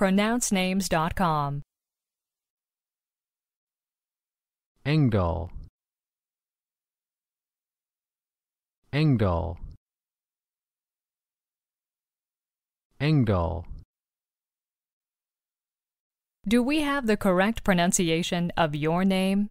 pronouncenames.com. Engdahl Engdahl Engdahl Do we have the correct pronunciation of your name?